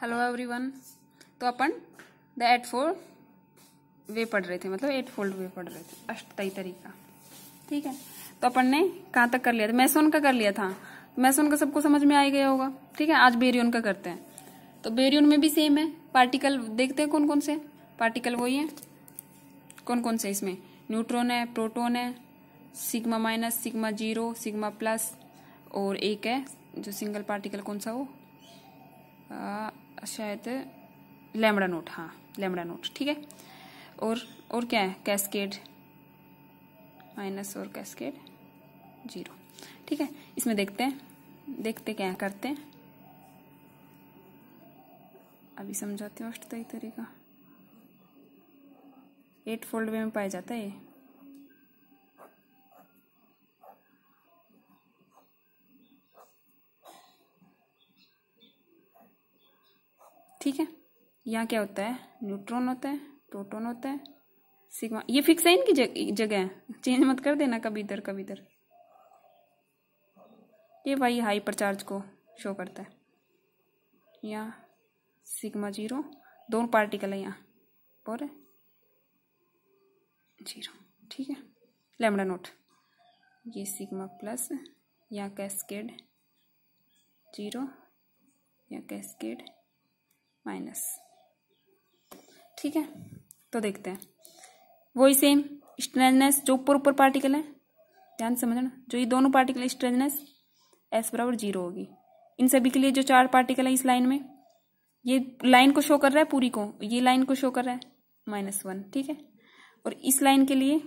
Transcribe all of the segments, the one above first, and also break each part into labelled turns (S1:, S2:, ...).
S1: hello everyone तो अपन the eightfold way पढ़ रहे थे मतलब एट फोल्ड वे पढ़ रहे थे अष्टई तरीका ठीक है तो अपन ने कहाँ तक कर लिया था मैसोन का कर लिया था मैसोन का सबको समझ में आ गया होगा ठीक है आज बेरियन का करते हैं तो बेरियन में भी सेम है पार्टिकल देखते हैं कौन कौन से पार्टिकल वही है कौन कौन से इसमें न्यूट्रॉन है प्रोटोन है sigma minus sigma zero sigma plus और एक है जो सिंगल पार्टिकल कौन सा हो शायद लेमड़ा नोट हाँ लेमड़ा नोट ठीक है और और क्या है कैस्केड माइनस और कैस्केड जीरो ठीक है इसमें देखते हैं देखते क्या करते हैं अभी समझाती हूँ अष्ट तरीका एट फोल्ड वे में पाया जाता है ये ठीक है यहाँ क्या होता है न्यूट्रॉन होता है प्रोटोन होता है सिग्मा ये फिक्स है इनकी जगह जगह चेंज मत कर देना कभी इधर कभी इधर ये भाई हाई प्रचार्ज को शो करता है यहाँ सिग्मा जीरो दोनों पार्टिकल है यहाँ और जीरो ठीक है लेमडा नोट ये सिग्मा प्लस या कैस्केड जीरो या कैस्केड माइनस ठीक है तो देखते हैं वही सेम स्ट्रेंजनेस जो ऊपर ऊपर पार्टिकल है ध्यान समझना जो ये दोनों पार्टिकल है स्ट्रेंजनेस एस बराबर जीरो होगी इन सभी के लिए जो चार पार्टिकल है इस लाइन में ये लाइन को शो कर रहा है पूरी को ये लाइन को शो कर रहा है माइनस वन ठीक है और इस लाइन के लिए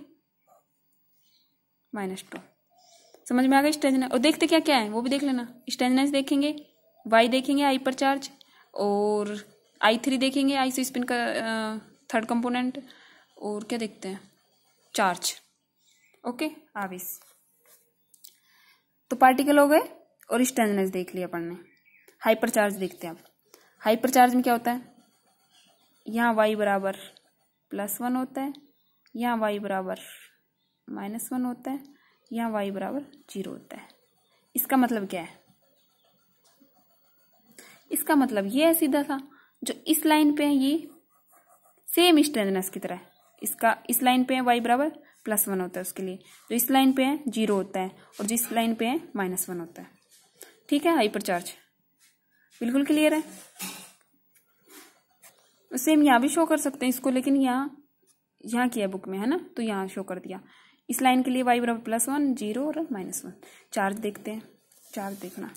S1: माइनस टू समझ में आ गया स्ट्रेंजनेस और देखते क्या क्या है वो भी देख लेना स्ट्रेंजनेस देखेंगे वाई देखेंगे आई पर चार्ज और आई थ्री देखेंगे आई सी स्पिन का थर्ड कंपोनेंट और क्या देखते हैं चार्ज ओके आविस तो पार्टिकल हो गए और स्टेंजनेस देख लिया अपन ने हाइपर चार्ज देखते हैं आप हाइपर चार्ज में क्या होता है यहाँ वाई बराबर प्लस वन होता है यहाँ वाई बराबर माइनस वन होता है यहाँ वाई बराबर जीरो होता है इसका मतलब क्या है इसका मतलब ये है सीधा सा जो इस लाइन पे है ये सेम स्ट्रेंजनेस की तरह इसका इस लाइन पे है वाई बराबर प्लस वन होता है उसके लिए जो इस लाइन पे है जीरो होता है और जिस लाइन पे है माइनस वन होता है ठीक है हाइपर चार्ज बिल्कुल क्लियर है सेम तो यहाँ भी शो कर सकते हैं इसको लेकिन यहाँ यहाँ किया बुक में है ना तो यहाँ शो कर दिया इस लाइन के लिए वाई बराबर प्लस वन जीरो और माइनस वन चार्ज देखते हैं चार्ज देखना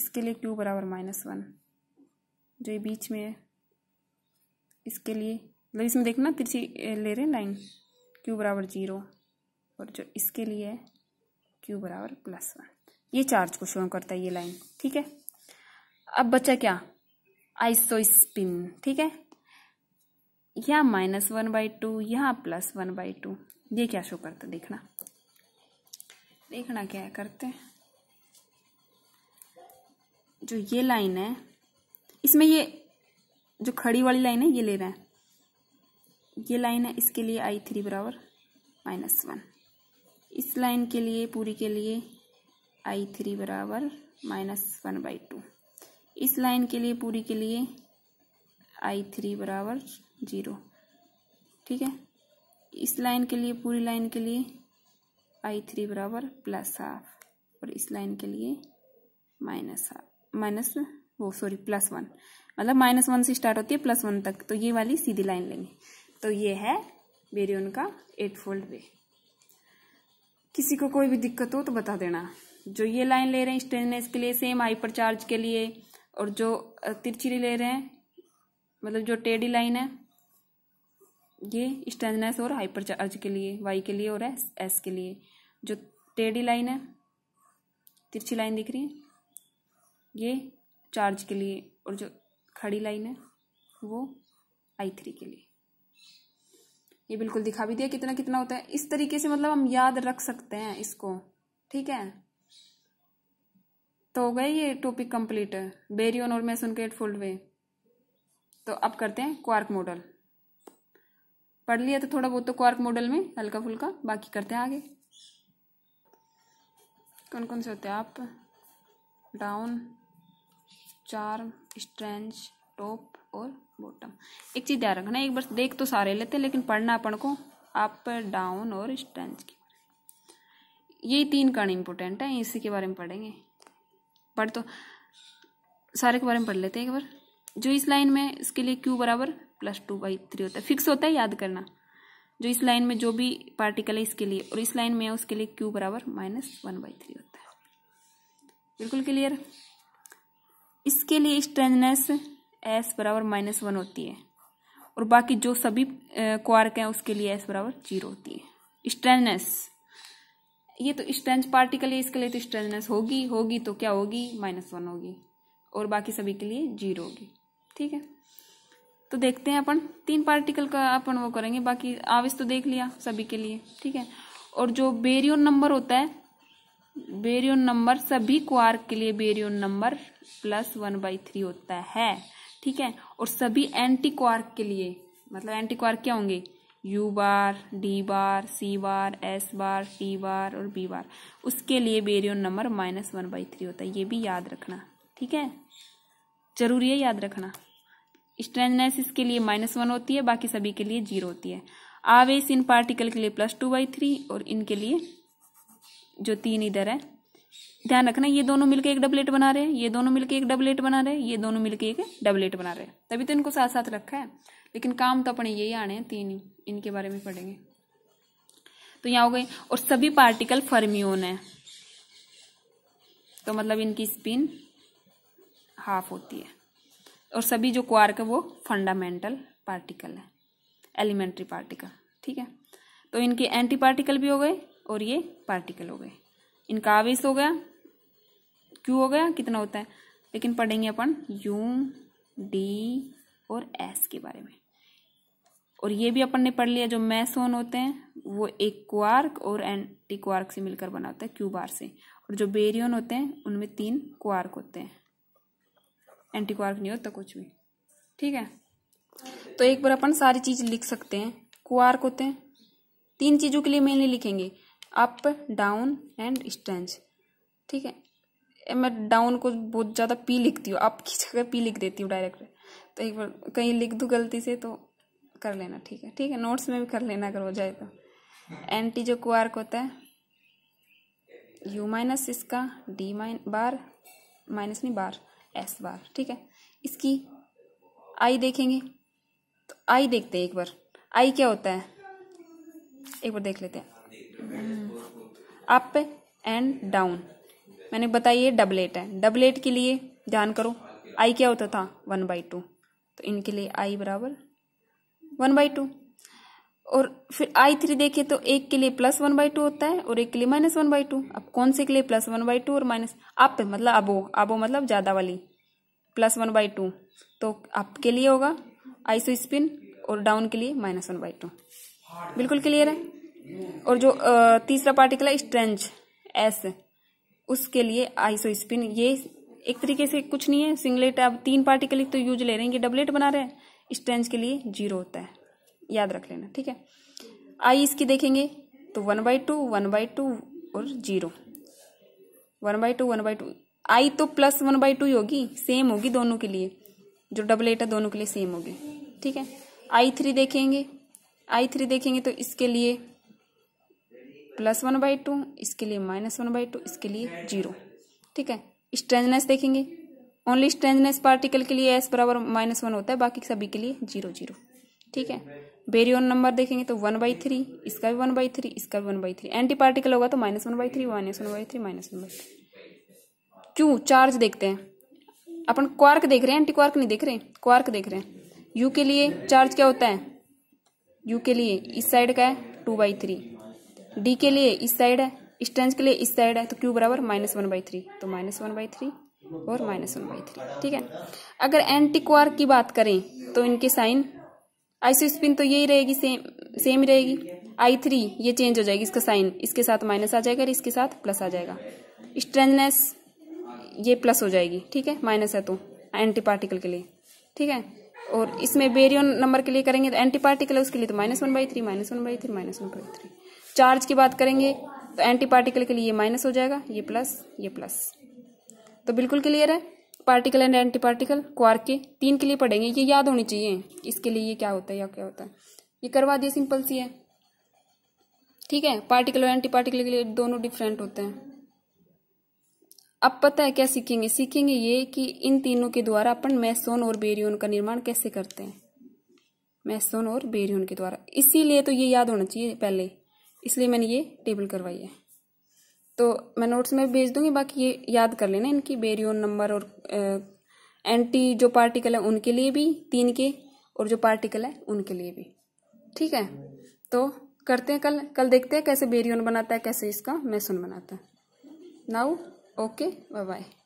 S1: इसके लिए क्यू बराबर माइनस वन जो ये बीच में है इसके लिए मतलब इसमें देखना तिरछी ले रहे लाइन क्यू बराबर जीरो और जो इसके लिए है क्यू बराबर प्लस वन ये चार्ज को शो करता है ये लाइन ठीक है अब बचा क्या आइसो स्पिन ठीक है यहाँ माइनस वन बाई टू यहाँ प्लस वन बाई टू ये क्या शो करता देखना देखना क्या है करते हैं जो ये लाइन है इसमें ये जो खड़ी वाली लाइन है ये ले रहे हैं ये लाइन है इसके लिए आई थ्री बराबर माइनस वन इस लाइन के लिए पूरी के लिए आई थ्री बराबर माइनस वन बाई टू इस लाइन के लिए पूरी के लिए आई थ्री बराबर जीरो ठीक है इस लाइन के लिए पूरी लाइन के लिए आई थ्री बराबर प्लस हाफ और इस लाइन के लिए माइनस हाफ माइनस वो सॉरी प्लस वन मतलब माइनस वन से स्टार्ट होती है प्लस वन तक तो ये वाली सीधी लाइन लेंगे तो ये है बेरियन का एट फोल्ड वे किसी को कोई भी दिक्कत हो तो बता देना जो ये लाइन ले रहे हैं स्टेनलेस के लिए सेम हाइपर चार्ज के लिए और जो तिरछी ले रहे हैं मतलब जो टेढ़ी लाइन है ये स्टेनलेस और हाइपर चार्ज के लिए वाई के लिए और एस एस के लिए जो टेढ़ी लाइन है तिरछी लाइन दिख रही है ये चार्ज के लिए और जो खड़ी लाइन है वो आई थ्री के लिए ये बिल्कुल दिखा भी दिया कितना कितना होता है इस तरीके से मतलब हम याद रख सकते हैं इसको ठीक है तो हो गए ये टॉपिक कंप्लीट बेरियन और मैसन के फोल्ड वे तो अब करते हैं क्वार्क मॉडल पढ़ लिया तो थोड़ा बहुत तो क्वार्क मॉडल में हल्का फुल्का बाकी करते हैं आगे कौन कौन से होते हैं आप डाउन चार स्ट्रेंच टॉप और बॉटम एक चीज़ ध्यान रखना एक बार देख तो सारे लेते हैं लेकिन पढ़ना अपन को अप डाउन और स्ट्रेंच की ये तीन कण इम्पोर्टेंट है इसी के बारे में पढ़ेंगे पढ़ तो सारे के बारे में पढ़ लेते हैं एक बार जो इस लाइन में इसके लिए क्यू बराबर प्लस टू बाई थ्री होता है फिक्स होता है याद करना जो इस लाइन में जो भी पार्टिकल है इसके लिए और इस लाइन में है उसके लिए क्यू बराबर माइनस वन बाई थ्री होता है बिल्कुल क्लियर इसके लिए स्ट्रेंजनेस एस बराबर माइनस वन होती है और बाकी जो सभी क्वार्क हैं उसके लिए एस बराबर जीरो होती है स्ट्रेंजनेस ये तो स्ट्रेंज पार्टिकल है इसके लिए तो स्ट्रेंजनेस होगी होगी तो क्या होगी माइनस वन होगी और बाकी सभी के लिए जीरो होगी ठीक है तो देखते हैं अपन तीन पार्टिकल का अपन वो करेंगे बाकी आवेश तो देख लिया सभी के लिए ठीक है और जो बेरियन नंबर होता है बेरियन नंबर सभी क्वार्क के लिए baryon number plus one by three होता है ठीक है और सभी एंटी क्वार्क के लिए मतलब एंटी क्वार्क क्या होंगे U bar D bar C bar S bar T bar और बी बार उसके लिए baryon number minus one by three होता है ये भी याद रखना ठीक है जरूरी है याद रखना स्ट्रेंजनेस इसके लिए माइनस वन होती है बाकी सभी के लिए जीरो होती है आवेश इन पार्टिकल के लिए प्लस टू बाई थ्री और इनके लिए जो तीन इधर है ध्यान रखना ये दोनों मिलके एक डबलेट बना रहे हैं ये दोनों मिलके एक डबलेट बना रहे हैं ये दोनों मिलके एक डबलेट बना रहे हैं तभी तो इनको साथ साथ रखा है लेकिन काम तो अपने यही आने हैं तीन ही इनके बारे में पढ़ेंगे तो यहाँ हो गए और सभी पार्टिकल फर्मियोन है तो मतलब इनकी स्पिन हाफ होती है और सभी जो क्वार्क है वो फंडामेंटल पार्टिकल है एलिमेंट्री पार्टिकल ठीक है तो इनके एंटी पार्टिकल भी हो गए और ये पार्टिकल हो गए इनका आवेश हो गया क्यू हो गया कितना होता है लेकिन पढ़ेंगे अपन यू डी और एस के बारे में और ये भी अपन ने पढ़ लिया जो मैसोन होते हैं वो एक क्वार्क और एंटी क्वार्क से मिलकर बना होता है क्यू बार से और जो बेरियन होते हैं उनमें तीन क्वार्क होते हैं एंटी क्वार्क नहीं होता कुछ भी ठीक है तो एक बार अपन सारी चीज़ लिख सकते हैं क्वार्क होते हैं तीन चीज़ों के लिए मेनली लिखेंगे अप डाउन एंड स्टेंज ठीक है मैं डाउन को बहुत ज़्यादा पी लिखती हूँ अप की जगह पी लिख देती हूँ डायरेक्ट तो एक बार कहीं लिख दूँ गलती से तो कर लेना ठीक है ठीक है नोट्स में भी कर लेना अगर हो जाए तो एंटी जो क्वार्क होता है यू माइनस इसका डी माइन बार माइनस नहीं बार एस बार ठीक है इसकी आई देखेंगे तो आई देखते हैं एक बार आई क्या होता है एक बार देख लेते हैं अप एंड डाउन मैंने बताइए डबल एट है डबल एट के लिए ध्यान करो आई क्या होता था वन बाई टू तो इनके लिए आई बराबर वन बाई टू और फिर आई थ्री देखे तो एक के लिए प्लस वन बाई टू होता है और एक के लिए माइनस वन बाई टू अब कौन से के लिए प्लस वन बाई टू और माइनस अप मतलब अबो अबो मतलब ज़्यादा वाली प्लस वन बाई टू तो आपके के लिए होगा आई सो स्पिन और डाउन के लिए माइनस वन बाई टू बिल्कुल क्लियर है और जो तीसरा पार्टिकल है स्ट्रेंच एस उसके लिए स्पिन ये एक तरीके से कुछ नहीं है सिंगलेट अब तीन पार्टिकल तो यूज ले रहे हैं ये डबलेट बना रहे हैं स्ट्रेंच के लिए जीरो होता है याद रख लेना ठीक है आई इसकी देखेंगे तो one by two one by two और zero one by two one by two I तो प्लस वन बाई टू ही होगी सेम होगी दोनों के लिए जो डबल एट है दोनों के लिए सेम होगी ठीक है आई थ्री देखेंगे आई थ्री देखेंगे तो इसके लिए प्लस वन बाई टू इसके लिए माइनस वन बाई टू इसके लिए जीरो ठीक है स्ट्रेंजनेस देखेंगे ओनली स्ट्रेंजनेस पार्टिकल के लिए एस बराबर माइनस वन होता है बाकी सभी के लिए जीरो जीरो ठीक है बेरियन नंबर देखेंगे तो वन बाई थ्री इसका भी वन बाई थ्री इसका भी one by three antiparticle होगा तो minus one by three minus one by three minus one by three Q charge देखते हैं अपन क्वार्क देख रहे हैं एंटी क्वार्क नहीं देख रहे क्वार्क देख रहे हैं यू के लिए चार्ज क्या होता है यू के लिए इस साइड का है टू बाई थ्री डी के लिए इस साइड है स्टेंस के लिए इस साइड है तो क्यू बराबर माइनस वन बाई थ्री तो माइनस वन बाई थ्री और माइनस वन बाई थ्री ठीक है अगर एंटीक्वार की बात करें तो इनके साइन स्पिन तो यही रहेगी सेम सेम ही रहेगी आई थ्री ये चेंज हो जाएगी इसका साइन इसके साथ माइनस आ जाएगा और इसके साथ प्लस आ जाएगा स्ट्रेंजनेस ये प्लस हो जाएगी ठीक है माइनस है तो एंटी पार्टिकल के लिए ठीक है और इसमें बेरियन नंबर के लिए करेंगे तो एंटी पार्टिकल है उसके लिए तो minus one by three minus one by three minus one by three charge की बात करेंगे तो एंटी पार्टिकल के लिए ये माइनस हो जाएगा ये प्लस ये प्लस तो बिल्कुल क्लियर है particle and antiparticle quark के तीन के लिए पढ़ेंगे ये याद होनी चाहिए इसके लिए ये क्या होता है या क्या होता है ये करवा दिए सिंपल सी है ठीक है पार्टिकल और एंटी पार्टिकल के लिए दोनों डिफरेंट होते हैं अब पता है क्या सीखेंगे सीखेंगे ये कि इन तीनों के द्वारा अपन मैसोन और बेरियोन का निर्माण कैसे करते हैं मैसोन और बेरियोन के द्वारा इसीलिए तो ये याद होना चाहिए पहले इसलिए मैंने ये टेबल करवाई है तो मैं नोट्स में भेज दूंगी बाकी ये याद कर लेना इनकी बेरियोन नंबर और एंटी जो पार्टिकल है उनके लिए भी तीन के और जो पार्टिकल है उनके लिए भी ठीक है तो करते हैं कल कल देखते हैं कैसे बेरियोन बनाता है कैसे इसका मैसून बनाता है नाउ ओके बाय बाय